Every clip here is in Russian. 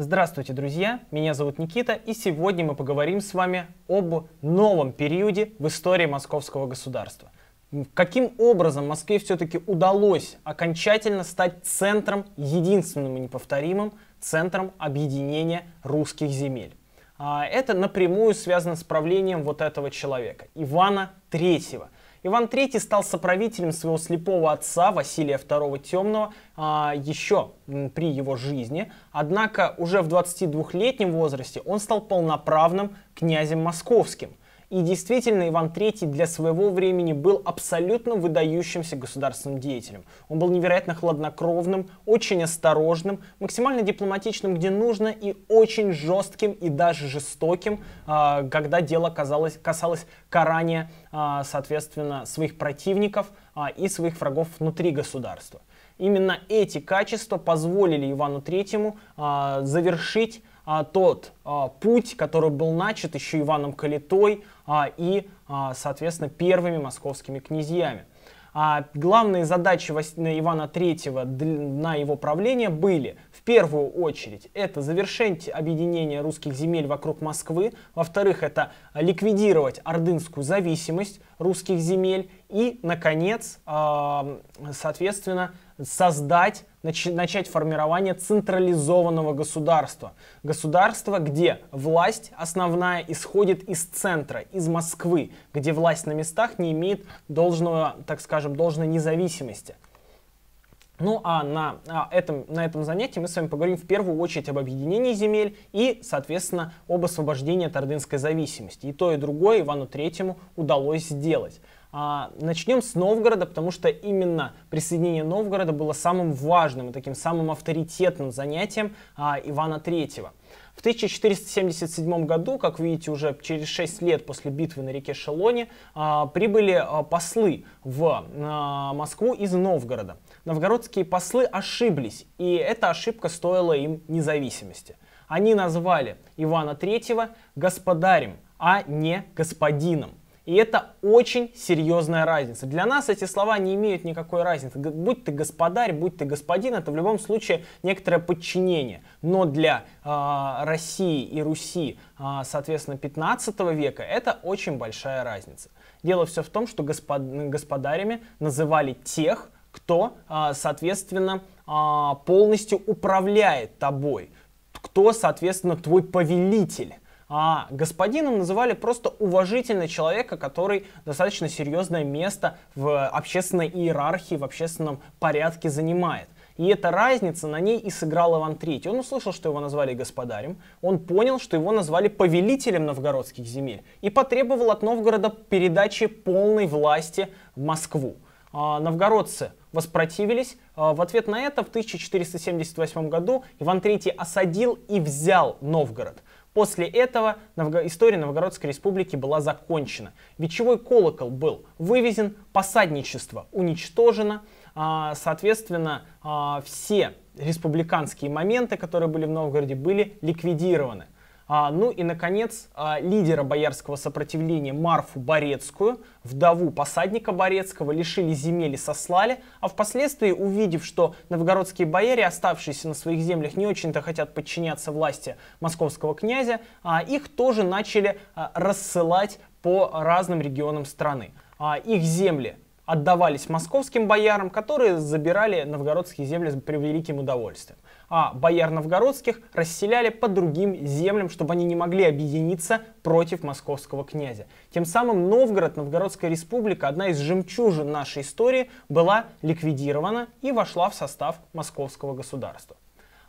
Здравствуйте, друзья! Меня зовут Никита, и сегодня мы поговорим с вами об новом периоде в истории московского государства. Каким образом Москве все-таки удалось окончательно стать центром, единственным и неповторимым центром объединения русских земель? А, это напрямую связано с правлением вот этого человека, Ивана Третьего – Иван III стал соправителем своего слепого отца Василия II Темного а, еще при его жизни, однако уже в 22-летнем возрасте он стал полноправным князем московским – и действительно, Иван III для своего времени был абсолютно выдающимся государственным деятелем. Он был невероятно хладнокровным, очень осторожным, максимально дипломатичным, где нужно, и очень жестким и даже жестоким, а, когда дело казалось, касалось карания, а, соответственно, своих противников а, и своих врагов внутри государства. Именно эти качества позволили Ивану III завершить а, тот а, путь, который был начат еще Иваном Калитой а, и, а, соответственно, первыми московскими князьями. А главные задачи Ивана III на его правление были, в первую очередь, это завершить объединение русских земель вокруг Москвы, во-вторых, это ликвидировать ордынскую зависимость русских земель и, наконец, соответственно, создать начать формирование централизованного государства. Государства, где власть основная исходит из центра, из Москвы, где власть на местах не имеет должного, так скажем, должной независимости. Ну а на, а этом, на этом занятии мы с вами поговорим в первую очередь об объединении земель и, соответственно, об освобождении от ордынской зависимости. И то, и другое Ивану Третьему удалось сделать. А, Начнем с Новгорода, потому что именно присоединение Новгорода было самым важным и таким самым авторитетным занятием а, Ивана III. В 1477 году, как видите, уже через 6 лет после битвы на реке Шелоне, а, прибыли послы в Москву из Новгорода. Новгородские послы ошиблись, и эта ошибка стоила им независимости. Они назвали Ивана III господарем, а не господином. И это очень серьезная разница. Для нас эти слова не имеют никакой разницы. Будь ты господарь, будь ты господин, это в любом случае некоторое подчинение. Но для э, России и Руси, э, соответственно, 15 века это очень большая разница. Дело все в том, что господ, господарями называли тех, кто, э, соответственно, э, полностью управляет тобой, кто, соответственно, твой повелитель. А господином называли просто уважительного человека, который достаточно серьезное место в общественной иерархии, в общественном порядке занимает. И эта разница на ней и сыграл Иван III. Он услышал, что его назвали господарем, он понял, что его назвали повелителем новгородских земель и потребовал от Новгорода передачи полной власти в Москву. А, новгородцы воспротивились. А, в ответ на это в 1478 году Иван III осадил и взял Новгород. После этого история Новгородской республики была закончена. Вечевой колокол был вывезен, посадничество уничтожено, а, соответственно, а, все республиканские моменты, которые были в Новгороде, были ликвидированы. А, ну и, наконец, а, лидера боярского сопротивления Марфу Борецкую, вдову посадника Борецкого, лишили земель и сослали, а впоследствии, увидев, что новгородские бояре, оставшиеся на своих землях, не очень-то хотят подчиняться власти московского князя, а, их тоже начали рассылать по разным регионам страны. их земли отдавались московским боярам, которые забирали новгородские земли с превеликим удовольствием а бояр новгородских расселяли по другим землям, чтобы они не могли объединиться против московского князя. Тем самым Новгород, Новгородская республика, одна из жемчужин нашей истории, была ликвидирована и вошла в состав московского государства.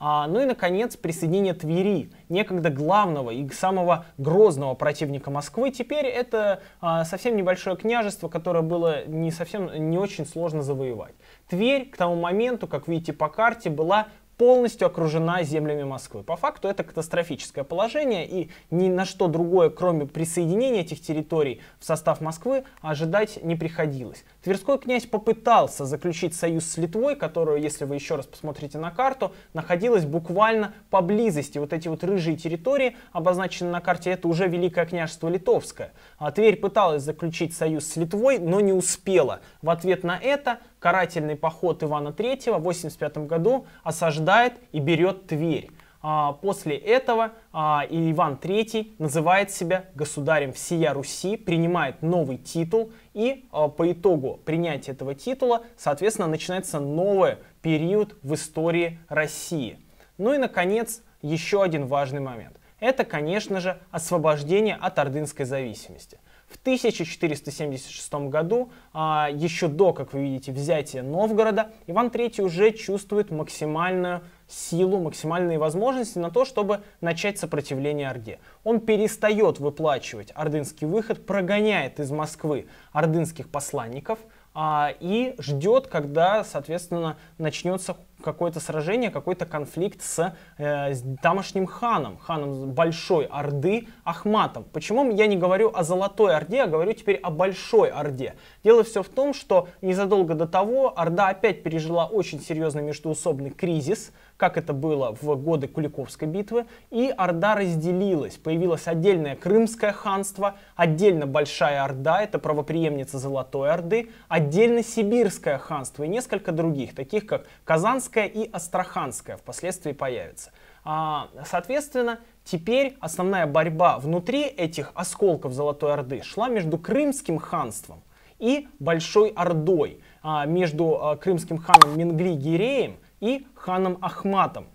А, ну и, наконец, присоединение Твери, некогда главного и самого грозного противника Москвы. Теперь это а, совсем небольшое княжество, которое было не совсем, не очень сложно завоевать. Тверь к тому моменту, как видите по карте, была полностью окружена землями Москвы. По факту это катастрофическое положение, и ни на что другое, кроме присоединения этих территорий в состав Москвы, ожидать не приходилось. Тверской князь попытался заключить союз с Литвой, которую, если вы еще раз посмотрите на карту, находилась буквально поблизости. Вот эти вот рыжие территории, обозначены на карте, это уже Великое княжество Литовское. А Тверь пыталась заключить союз с Литвой, но не успела. В ответ на это карательный поход Ивана III в 85 году осаждает и берет Тверь. А, после этого а, Иван III называет себя государем всея Руси, принимает новый титул и а, по итогу принятия этого титула, соответственно, начинается новый период в истории России. Ну и, наконец, еще один важный момент. Это, конечно же, освобождение от ордынской зависимости. В 1476 году, а, еще до, как вы видите, взятия Новгорода, Иван III уже чувствует максимальную силу, максимальные возможности на то, чтобы начать сопротивление Орде. Он перестает выплачивать ордынский выход, прогоняет из Москвы ордынских посланников – а, и ждет, когда, соответственно, начнется какое-то сражение, какой-то конфликт с, э, с тамошним ханом, ханом Большой Орды Ахматом. Почему я не говорю о Золотой Орде, а говорю теперь о Большой Орде? Дело все в том, что незадолго до того Орда опять пережила очень серьезный междуусобный кризис – как это было в годы Куликовской битвы, и Орда разделилась. Появилось отдельное Крымское ханство, отдельно Большая Орда, это правоприемница Золотой Орды, отдельно Сибирское ханство и несколько других, таких как Казанское и Астраханское, впоследствии появится. А, соответственно, теперь основная борьба внутри этих осколков Золотой Орды шла между Крымским ханством и Большой Ордой, а, между а, крымским ханом Менгли-Гиреем и ханом Ахматом.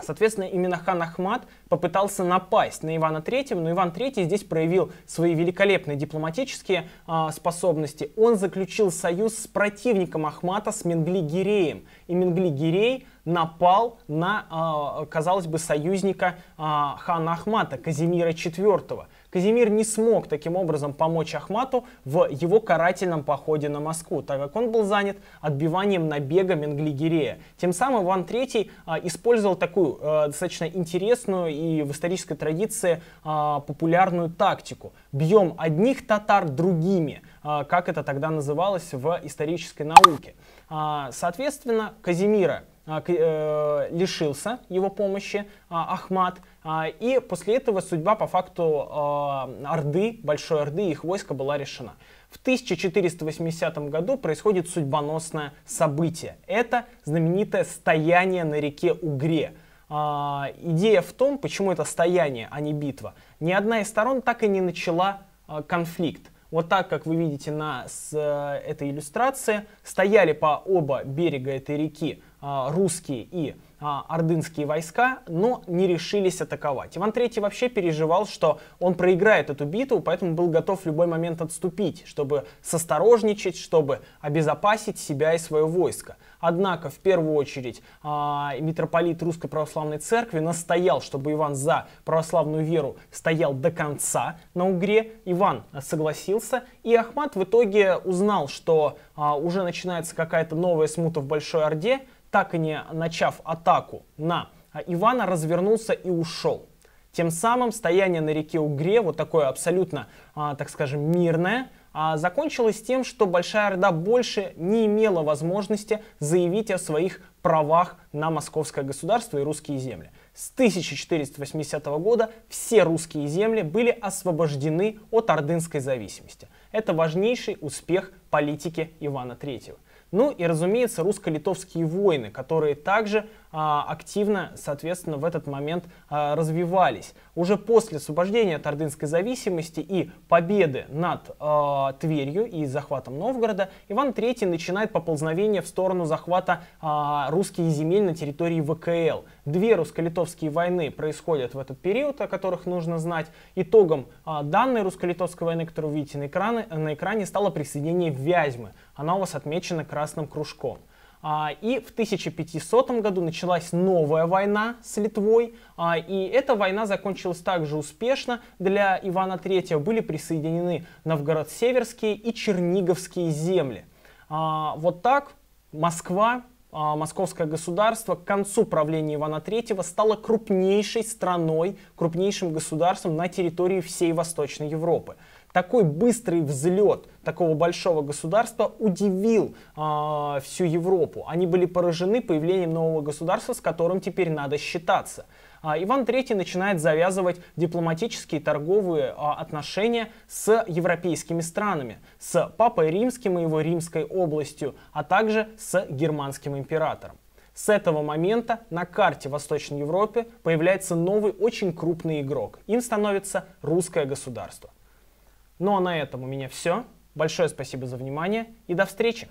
Соответственно, именно хан Ахмат попытался напасть на Ивана III, но Иван III здесь проявил свои великолепные дипломатические а, способности. Он заключил союз с противником Ахмата, с менгли И менгли напал на, а, казалось бы, союзника а, хана Ахмата, Казимира IV. Казимир не смог таким образом помочь Ахмату в его карательном походе на Москву, так как он был занят отбиванием набега Менглигерея. Тем самым Иван III а, использовал такую а, достаточно интересную и в исторической традиции а, популярную тактику. Бьем одних татар другими, как это тогда называлось в исторической науке. Соответственно, Казимира а, э, лишился его помощи а, Ахмат. А, и после этого судьба по факту Орды, Большой Орды и их войска была решена. В 1480 году происходит судьбоносное событие. Это знаменитое стояние на реке Угре. Идея в том, почему это стояние, а не битва. Ни одна из сторон так и не начала конфликт. Вот так, как вы видите на с, э, этой иллюстрации, стояли по оба берега этой реки а, русские и а, ордынские войска, но не решились атаковать. Иван III вообще переживал, что он проиграет эту битву, поэтому был готов в любой момент отступить, чтобы состорожничать, чтобы обезопасить себя и свое войско. Однако, в первую очередь, а, митрополит Русской Православной Церкви настоял, чтобы Иван за православную веру стоял до конца на Угре. Иван согласился, и Ахмат в итоге узнал, что а, уже начинается какая-то новая смута в Большой Орде, так и не начав атаку на Ивана, развернулся и ушел. Тем самым стояние на реке Угре, вот такое абсолютно, а, так скажем, мирное, а, закончилось тем, что Большая Орда больше не имела возможности заявить о своих правах на московское государство и русские земли. С 1480 года все русские земли были освобождены от ордынской зависимости. Это важнейший успех политики Ивана III. Ну и, разумеется, русско-литовские войны, которые также а, активно, соответственно, в этот момент а, развивались. Уже после освобождения от ордынской зависимости и победы над а, Тверью и захватом Новгорода, Иван III начинает поползновение в сторону захвата русских земель на территории ВКЛ. Две русско-литовские войны происходят в этот период, о которых нужно знать. Итогом данной русско-литовской войны, которую вы видите на экране, на экране стало присоединение Вязьмы. Она у вас отмечена красным кружком. А, и в 1500 году началась новая война с Литвой, а, и эта война закончилась также успешно. Для Ивана III были присоединены Новгород-Северские и Черниговские земли. А, вот так Москва, московское государство к концу правления Ивана III стало крупнейшей страной, крупнейшим государством на территории всей Восточной Европы. Такой быстрый взлет такого большого государства удивил э, всю Европу. Они были поражены появлением нового государства, с которым теперь надо считаться. А, Иван III начинает завязывать дипломатические торговые а, отношения с европейскими странами, с Папой Римским и его Римской областью, а также с германским императором. С этого момента на карте Восточной Европы появляется новый очень крупный игрок. Им становится русское государство. Ну а на этом у меня все. Большое спасибо за внимание и до встречи!